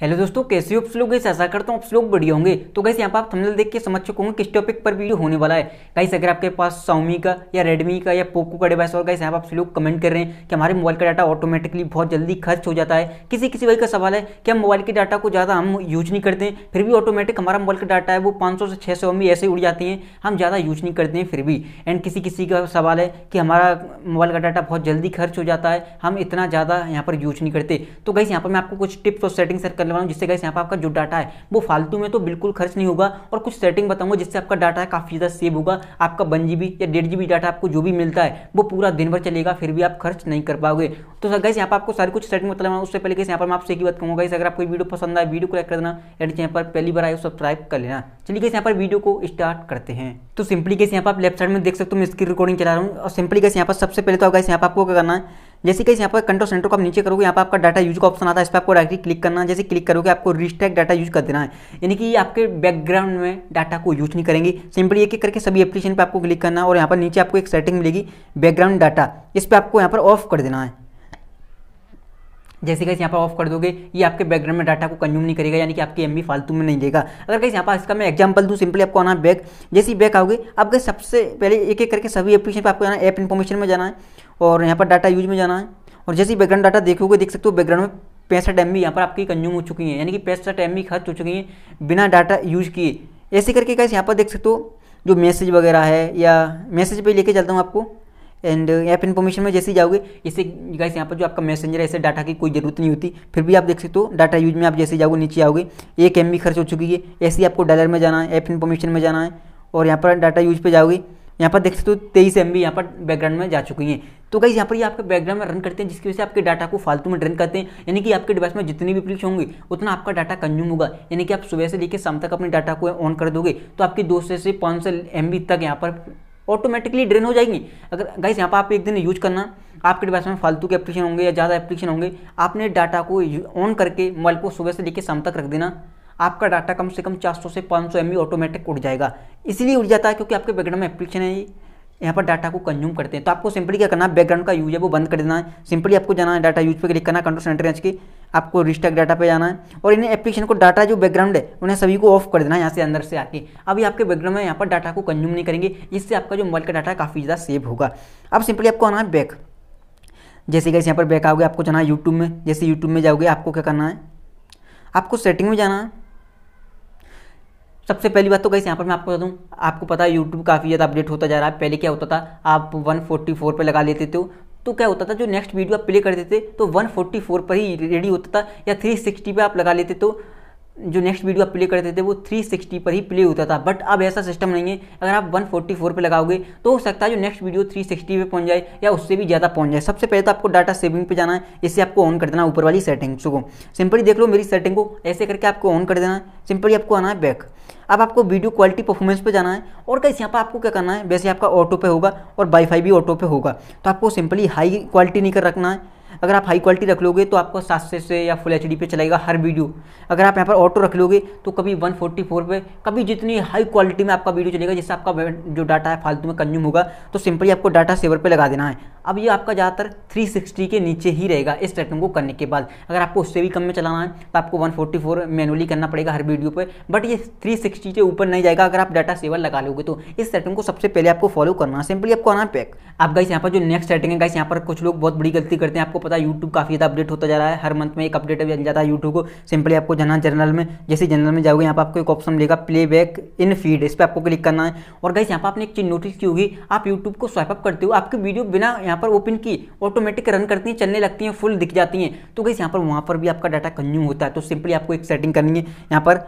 hello दोस्तों कैसे हो आप लोग गैस ऐसा करता हूँ आप लोग बढ़िया होंगे तो गैस यहाँ पर आप थंबनेल देख के समझ चुके होंगे किस टॉपिक पर वीडियो होने वाला है गाइस अगर आपके पास सोमी का या रेडमी का या पोको का डिवाइस और गाइस यहाँ पर आप लोग कमेंट कर रहे हैं कि हमारे मोबाइल का डाटा ऑटोमेटिकली बहुत जल्दी खर्च हो जाता है किसी किसी वही का सवाल है कि हम मोबाइल के डाटा को ज़्यादा हम यूज नहीं करते हैं फिर भी ऑटोमेटिक हमारा मोबाइल का डाटा है वो पाँच से छः सौ ऐसे उड़ जाती हैं हम ज़्यादा यूज नहीं करते हैं फिर भी एंड किसी किसी का सवाल है कि हमारा मोबाइल का डाटा बहुत जल्दी खर्च हो जाता है हम इतना ज़्यादा यहाँ पर यूज नहीं करते तो गाइस यहाँ पर मैं आपको कुछ टिप्स और सेटिंग्स सर करवा हूँ जिससे गैस यहाँ पर आपका जो डाटा है वो फालतू में तो बिल्कुल खर्च नहीं होगा और कुछ सेटिंग बताऊँगा जिससे आपका डाटा है काफ़ी ज़्यादा सेव होगा आपका वन जी या डेढ़ जी डाटा आपको जो भी मिलता है वो पूरा दिन भर चलेगा फिर भी आप खर्च नहीं कर पाओगे तो सर गैस यहाँ पर आपको सारी कुछ सेटिंग मतलब बताऊँगा उससे पहले गैस यहाँ पर मैं आपसे एक बात कहूँगा अगर आपको वीडियो पसंद आए वीडियो को लाइक कर देना एंड चैनल पर पहली बार आए सब्सक्राइब कर लेना चलिए गैस यहाँ पर वीडियो को स्टार्ट करते हैं तो सिंपली कैसे यहाँ पर आप लेफ्ट साइड में देख सकते हो मैं स्क्रीन रिकॉर्डिंग चला रहा हूँ और सिंपली कैसे यहाँ पर सबसे पहले तो आप गैस यहाँ पर आपको क्या करना है जैसे कि यहाँ पर कंट्रोल सेंटर को आप नीचे करोगे यहाँ पर आपका डाटा यूज का ऑप्शन आता है इस पर आपको डायरेक्टली क्लिक करना है जैसे क्लिक करोगे आपको रिस्टैक डाटा यूज कर देना है यानी कि आपके बैकग्राउंड में डाटा को यूज नहीं करेंगे सिंपली एक एक करके सभी एप्लीकेशन पर आपको क्लिक करना है और यहाँ पर नीचे आपको एक सेटिंग मिलेगी बैकग्राउंड डाटा इस पर आपको यहाँ पर ऑफ कर देना है जैसे कैसे यहाँ पर ऑफ कर दोगे ये आपके बैकग्राउंड में डाटा को कंज्यूम नहीं करेगा यानी कि आपकी एम फालतू में नहीं देगा अगर कैसे यहाँ पर इसका मैं एग्जांपल दूँ सिंपली आपको आना बैक जैसे ही बैक आओगे आपके सबसे पहले एक एक करके सभी एप्लीकेशन पर आपको जाना ऐप इन्फॉर्मेशन में जाना है और यहाँ पर डाटा यूज में जाना है और जैसे ही बैकग्राउंड डाटा देखोगे देख सकते हो बैकग्राउंड में पैंसठ एम बी यहाँ पर आपकी कंज्यूम हो चुकी हैं यानी कि पैंसठ एम बी खर्च हो चुकी हैं बिना डाटा यूज किए ऐसे करके कैसे यहाँ पर देख सकते हो जो मैसेज वगैरह है या मैसेज पर लेके चलता हूँ आपको एंड ऐप इन्फॉर्मेशन में जैसे ही जाओगे इसे गाइस यहाँ पर जो आपका मैसेंजर है इसे डाटा की कोई ज़रूरत नहीं होती फिर भी आप देख सकते हो डाटा यूज में आप जैसे जाओगे नीचे आओगे एक एम खर्च हो चुकी है ऐसे ही आपको डॉलर में जाना है ऐप इन्फॉर्मेशन में जाना है और यहाँ पर डाटा यूज पे जाओगे यहाँ पर देख सकते हो तेईस एम बी यहाँ पर बैकग्राउंड में जा चुकी हैं तो कहीं यहाँ पर ये आपके बैकग्राउंड में रन करते हैं जिसकी वजह से आपके डाटा को फालतू में ड्रेन करते हैं यानी कि आपके डिवाइस में जितनी भी प्लीच होंगी उतना आपका डाटा कंज्यूम होगा यानी कि आप सुबह से लेकर शाम तक अपने डाटा को ऑन कर दोगे तो आपकी दो से पाँच सौ एम बी तक यहाँ पर ऑटोमेटिकली ड्रेन हो जाएंगे अगर गाइस यहाँ पर आप एक दिन यूज करना आपके डिवाइस में फालतू के एप्लीकेशन होंगे या ज़्यादा एप्लीकेशन होंगे आपने डाटा को ऑन करके मोबाइल को सुबह से लेकर शाम तक रख देना आपका डाटा कम से कम 400 से 500 सौ ऑटोमेटिक उड़ जाएगा इसलिए उड़ जाता है क्योंकि आपके बैकग्राउंड में एप्लीकेशन है यहाँ पर डाटा को कंज्यूम करते हैं तो आपको सिंपली क्या करना है बैकग्राउंड का यूज है वो बंद कर देना है सिंपली आपको जाना है डाटा यूज पे क्लिक करना कंट्रोल सेंटर एच की आपको रिस्टेक डाटा पे जाना है और इन्हें एप्लीकेशन को डाटा जो बैकग्राउंड है उन्हें सभी को ऑफ कर देना है यहाँ से अंदर से आके अभी आपके बैकग्राउंड में यहाँ पर डाटा को कंज्यूम नहीं करेंगे इससे आपका जो मोबाइल का डाटा काफ़ी ज़्यादा सेव होगा अब सिंपली आपको आना है बैक जैसे कैसे यहाँ पर बैक आओगे आपको जाना है यूट्यूब में जैसे यूट्यूब में जाओगे आपको क्या करना है आपको सेटिंग में जाना है सबसे पहली बात तो कैसे यहाँ पर मैं आपको बता दूँ आपको पता है यूट्यूब काफ़ी ज़्यादा अपडेट होता जा रहा है पहले क्या होता था आप 144 पे लगा लेते थे तो क्या होता था जो नेक्स्ट वीडियो आप प्ले करते थे तो 144 पर ही रेडी होता था या 360 पे आप लगा लेते तो जो नेक्स्ट वीडियो आप प्ले करते थे वो 360 पर ही प्ले होता था बट अब ऐसा सिस्टम नहीं है अगर आप 144 पे लगाओगे तो हो सकता है जो नेक्स्ट वीडियो 360 पे पहुंच जाए या उससे भी ज़्यादा पहुंच जाए सबसे पहले तो आपको डाटा सेविंग पे जाना है इसे आपको ऑन कर देना ऊपर वाली सेटिंग्स को सिंपली देख लो मेरी सेटिंग को ऐसे करके आपको ऑन कर देना है सिंपली आपको आना है बैक अब आपको वीडियो क्वालिटी परफॉर्मेंस पे जाना है और कैसे यहाँ पर आपको क्या करना है वैसे आपका ऑटो पे होगा और वाईफाई भी ऑटो पे होगा तो आपको सिंपली हाई क्वालिटी नहीं कर रखना है अगर आप हाई क्वालिटी रख लोगे तो आपको सात से, से या फुल एच पे चलेगा हर वीडियो अगर आप यहाँ पर ऑटो रख लोगे तो कभी वन फोर्टी फोर पे कभी जितनी हाई क्वालिटी में आपका वीडियो चलेगा जिससे आपका जो डाटा है फालतू में कंज्यूम होगा तो सिंपली आपको डाटा सेवर पर लगा देना है अब ये आपका ज़्यादातर थ्री के नीचे ही रहेगा इस सेटिंग को करने के बाद अगर आपको उससे भी कम में चलाना है तो आपको वन मैनुअली करना पड़ेगा हर वीडियो पर बट ये थ्री के ऊपर नहीं जाएगा अगर आप डाटा सेवर लगा लोगे तो इस सेटिंग को सबसे पहले आपको फॉलो करना है सिंपली आपको आना है पैक आप गाइस यहाँ पर जो नेक्स्ट सेटिंग है गाइस यहाँ पर कुछ लोग बहुत बड़ी गलती करते हैं आपको पता है यूट्यूब काफ़ी ज़्यादा अपडेट होता जा रहा है हर मंथ में एक अपडेट भी जाता है यूट्यूब को सिंपली आपको जाना जनरल में जैसे जनरल में जाओगे यहाँ पर आपको एक ऑप्शन मिलेगा प्ले बैक इन फीड इस पर आपको क्लिक करना है और गाइस यहाँ पर आपने एक चीज़ नोटिस की होगी आप यूट्यूब को स्वाइप अप करते हो आपकी वीडियो बिना यहाँ पर ओपन की ऑटोमेटिक रन करती है चलने लगती हैं फुल दिख जाती हैं तो गाइस यहाँ पर वहाँ पर भी आपका डाटा कंज्यूम होता है तो सिंपली आपको एक सेटिंग करनी है यहाँ पर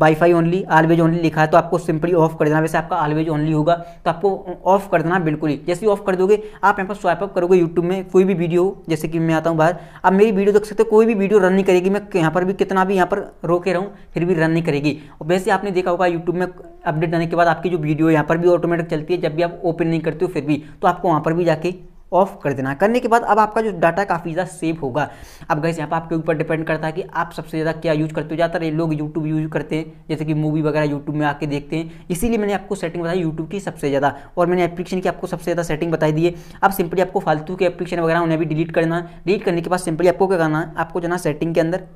वाईफाई ओनली आलवेज ओनली लिखा है तो आपको सिंपली ऑफ कर देना वैसे आपका आलवेज ओनली होगा तो आपको ऑफ कर देना बिल्कुल ही जैसे ऑफ कर दोगे आप यहाँ पर स्वाइप अप करोगे यूट्यूब में कोई भी वीडियो जैसे कि मैं आता हूँ बाहर आप मेरी वीडियो देख सकते हो कोई भी वीडियो रन नहीं करेगी मैं यहाँ पर भी कितना भी यहाँ पर रोके रहूँ फिर भी रन नहीं करेगी और वैसे आपने देखा होगा यूट्यूब में अपडेट आने के बाद आपकी जो वीडियो यहाँ पर भी ऑटोमेटिक चलती है जब भी आप ओपन नहीं करते हो फिर भी तो आपको वहाँ पर भी जाके ऑफ कर देना करने के बाद अब आपका जो डाटा काफ़ी ज़्यादा सेव होगा अब गैस यहाँ पर आपके ऊपर डिपेंड करता है कि आप सबसे ज़्यादा क्या यूज़ करते हो ज़्यादातर लोग यूट्यूब यूज़ करते हैं जैसे कि मूवी वगैरह यूट्यूब में आके देखते हैं इसीलिए मैंने आपको सेटिंग बताई यूट्यूब की सबसे ज़्यादा और मैंने एप्लीकेशन की आपको सबसे ज़्यादा सेटिंग बताई दी अब सिंपली आपको फालतू के एप्लीकेशन वगैरह उन्हें भी डिलीट करना डिलीट करने के बाद सिंपली आपको क्या करना है आपको जाना सेटिंग के अंदर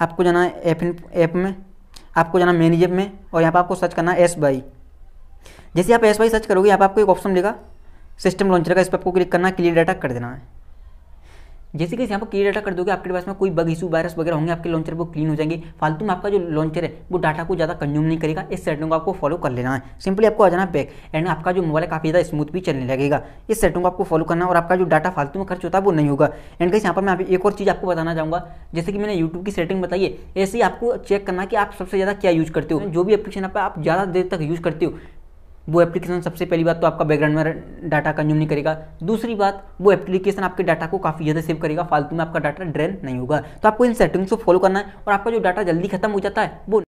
आपको जाना है ऐप ऐप में आपको जाना मैनेजर में और यहाँ पर आपको सर्च करना है एस बाई जैसे आप एस बाई सर्च करोगे यहाँ पर आपको एक ऑप्शन देगा सिस्टम लॉन्चर का इस पर आपको क्लिक करना क्लियर डाटा कर देना है जैसे कि यहाँ पर क्लियर डाटा कर दोगे आपके पास में कोई बग इशू वायरस वगैरह होंगे आपके लॉन्चर वो क्लीन हो जाएंगे फालतू में आपका जो लॉन्चर है वो डाटा को ज़्यादा कंज्यूम नहीं करेगा इस सेटिंग को आपको फॉलो कर लेना है सिंपली आपको आ जाना बैक एंड आपका जो मोबाइल है काफ़ी ज़्यादा स्मूथ भी चलने लगेगा इस सेटिंग को आपको फॉलो करना और आपका जो डाटा फालतू में खर्च होता है वो नहीं होगा एंड कहीं यहाँ पर मैं एक और चीज़ आपको बताना चाहूँगा जैसे कि मैंने यूट्यूब की सेटिंग बताई है ऐसे ही आपको चेक करना कि आप सबसे ज़्यादा क्या यूज़ करते हो जो भी अपलिकेशन आप ज़्यादा देर तक यूज़ करते हो वो एप्लीकेशन सबसे पहली बात तो आपका बैकग्राउंड में डाटा कंज्यूम नहीं करेगा दूसरी बात वो एप्लीकेशन आपके डाटा को काफ़ी ज़्यादा सेव करेगा फालतू में आपका डाटा ड्रेन नहीं होगा तो आपको इन सेटिंग्स को फॉलो करना है और आपका जो डाटा जल्दी खत्म हो जाता है वो